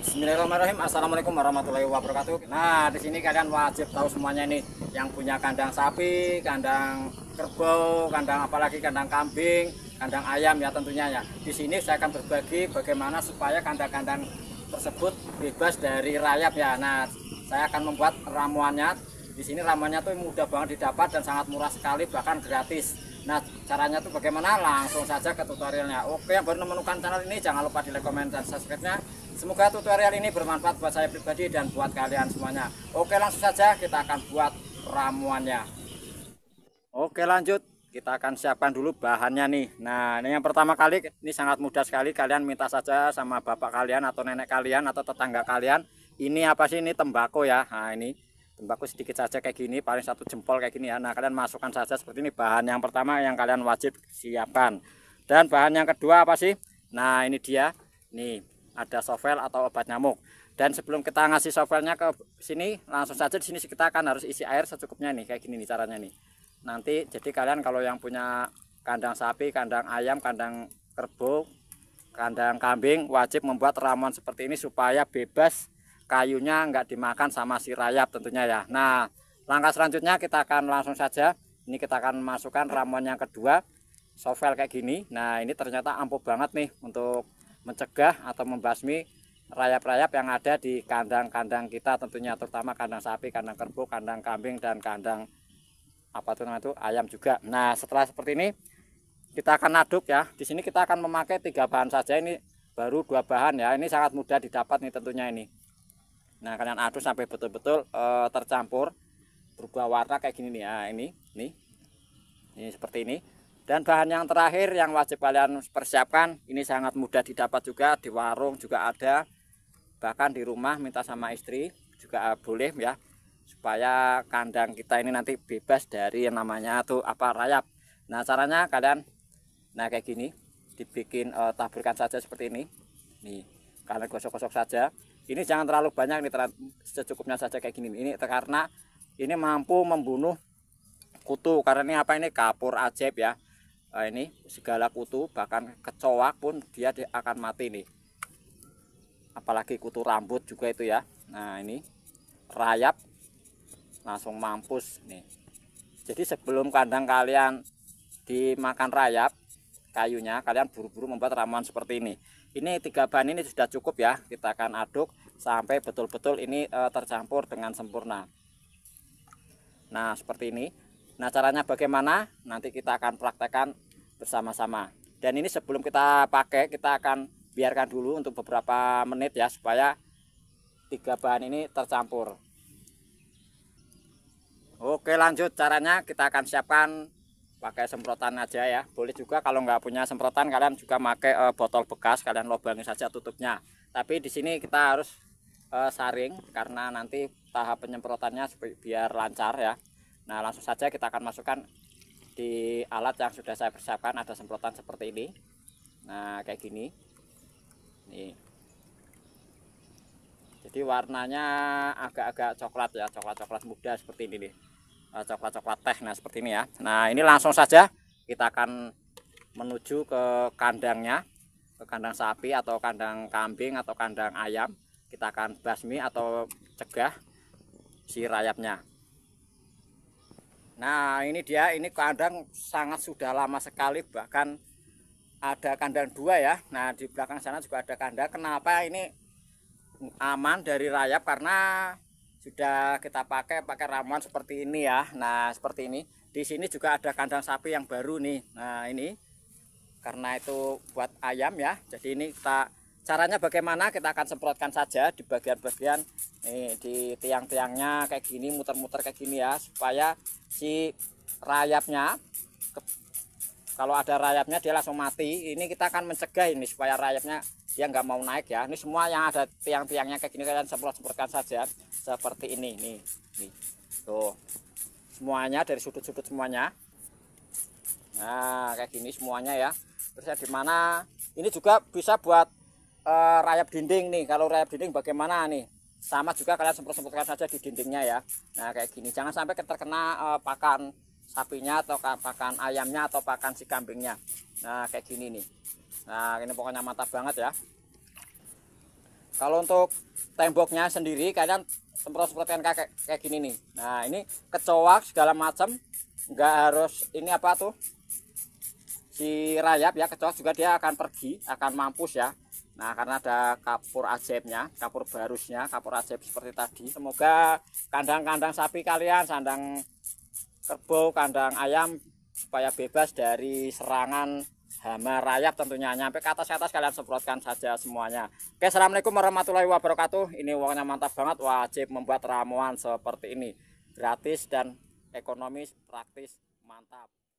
Bismillahirrahmanirrahim. Assalamualaikum warahmatullahi wabarakatuh. Nah, di sini kalian wajib tahu semuanya ini yang punya kandang sapi, kandang kerbau, kandang apalagi kandang kambing, kandang ayam ya tentunya ya. Di sini saya akan berbagi bagaimana supaya kandang-kandang tersebut bebas dari rayap ya. Nah, saya akan membuat ramuannya. Di sini ramuannya tuh mudah banget didapat dan sangat murah sekali bahkan gratis. Nah, caranya tuh bagaimana? Langsung saja ke tutorialnya. Oke, yang baru menemukan channel ini jangan lupa di like, komen, dan subscribe-nya. Semoga tutorial ini bermanfaat buat saya pribadi dan buat kalian semuanya. Oke, langsung saja kita akan buat ramuannya. Oke, lanjut. Kita akan siapkan dulu bahannya nih. Nah, ini yang pertama kali ini sangat mudah sekali. Kalian minta saja sama bapak kalian atau nenek kalian atau tetangga kalian. Ini apa sih? Ini tembakau ya. Nah, ini Sembako sedikit saja kayak gini, paling satu jempol kayak gini ya. Nah, kalian masukkan saja seperti ini bahan yang pertama yang kalian wajib siapkan. Dan bahan yang kedua apa sih? Nah, ini dia. Nih, ada sovel atau obat nyamuk. Dan sebelum kita ngasih sovelnya ke sini, langsung saja di sini kita akan harus isi air secukupnya nih, kayak gini nih caranya nih. Nanti jadi kalian kalau yang punya kandang sapi, kandang ayam, kandang kerbau, kandang kambing wajib membuat ramuan seperti ini supaya bebas kayunya nggak dimakan sama si rayap tentunya ya nah langkah selanjutnya kita akan langsung saja ini kita akan masukkan ramuan yang kedua sovel kayak gini nah ini ternyata ampuh banget nih untuk mencegah atau membasmi rayap-rayap yang ada di kandang-kandang kita tentunya terutama kandang sapi, kandang kerbau, kandang kambing dan kandang apa tuh namanya itu ayam juga. Nah, setelah seperti ini kita akan aduk ya. Di sini kita akan memakai tiga bahan saja ini baru dua bahan ya. Ini sangat mudah didapat nih tentunya ini. Nah, kalian aduk sampai betul-betul e, tercampur berubah warna kayak gini nih. ya ini, nih. Ini seperti ini. Dan bahan yang terakhir yang wajib kalian persiapkan, ini sangat mudah didapat juga di warung juga ada. Bahkan di rumah minta sama istri juga boleh ya. Supaya kandang kita ini nanti bebas dari yang namanya tuh apa rayap. Nah, caranya kalian nah kayak gini, dibikin e, taburkan saja seperti ini. Nih, kalian gosok-gosok saja ini jangan terlalu banyak ini secukupnya saja kayak gini ini karena ini mampu membunuh kutu karena ini apa ini kapur ajaib ya nah, ini segala kutu bahkan kecoak pun dia akan mati nih apalagi kutu rambut juga itu ya nah ini rayap langsung mampus nih jadi sebelum kandang kalian dimakan rayap kayunya kalian buru-buru membuat ramuan seperti ini ini tiga bahan ini sudah cukup ya. Kita akan aduk sampai betul-betul ini eh, tercampur dengan sempurna. Nah, seperti ini. Nah, caranya bagaimana? Nanti kita akan praktekkan bersama-sama. Dan ini sebelum kita pakai, kita akan biarkan dulu untuk beberapa menit ya supaya tiga bahan ini tercampur. Oke, lanjut caranya kita akan siapkan pakai semprotan aja ya boleh juga kalau nggak punya semprotan kalian juga pakai e, eh, botol bekas kalian lubangi saja tutupnya tapi di sini kita harus e, saring karena nanti tahap penyemprotannya biar lancar ya nah langsung saja kita akan masukkan di alat yang sudah saya persiapkan ada semprotan seperti ini nah kayak gini nih jadi warnanya agak-agak coklat ya coklat-coklat muda seperti ini nih Eh, coklat-coklat teh nah seperti ini ya nah ini langsung saja kita akan menuju ke kandangnya ke kandang sapi atau kandang kambing atau kandang ayam kita akan basmi atau cegah si rayapnya nah ini dia ini kandang sangat sudah lama sekali bahkan ada kandang dua ya nah di belakang sana juga ada kandang kenapa ini aman dari rayap karena sudah kita pakai pakai ramuan seperti ini ya nah seperti ini di sini juga ada kandang sapi yang baru nih nah ini karena itu buat ayam ya jadi ini kita caranya bagaimana kita akan semprotkan saja di bagian-bagian nih di tiang-tiangnya kayak gini muter-muter kayak gini ya supaya si rayapnya ke, kalau ada rayapnya dia langsung mati ini kita akan mencegah ini supaya rayapnya dia nggak mau naik ya ini semua yang ada tiang-tiangnya kayak gini kalian semprot-semprotkan saja seperti ini nih, nih. tuh semuanya dari sudut-sudut semuanya nah kayak gini semuanya ya terus ya dimana ini juga bisa buat e, rayap dinding nih kalau rayap dinding bagaimana nih sama juga kalian semprot-semprotkan saja di dindingnya ya nah kayak gini jangan sampai terkena e, pakan sapinya atau pakan ayamnya atau pakan si kambingnya nah kayak gini nih nah ini pokoknya mantap banget ya kalau untuk temboknya sendiri kalian semprot-semprotkan kayak kayak gini nih. Nah, ini kecoak segala macam nggak harus ini apa tuh? Si rayap ya, kecoak juga dia akan pergi, akan mampus ya. Nah, karena ada kapur ajaibnya, kapur barusnya, kapur ajaib seperti tadi. Semoga kandang-kandang sapi kalian, sandang kerbau, kandang ayam supaya bebas dari serangan hama rayap tentunya nyampe ke atas ke atas kalian semprotkan saja semuanya oke assalamualaikum warahmatullahi wabarakatuh ini uangnya mantap banget wajib membuat ramuan seperti ini gratis dan ekonomis praktis mantap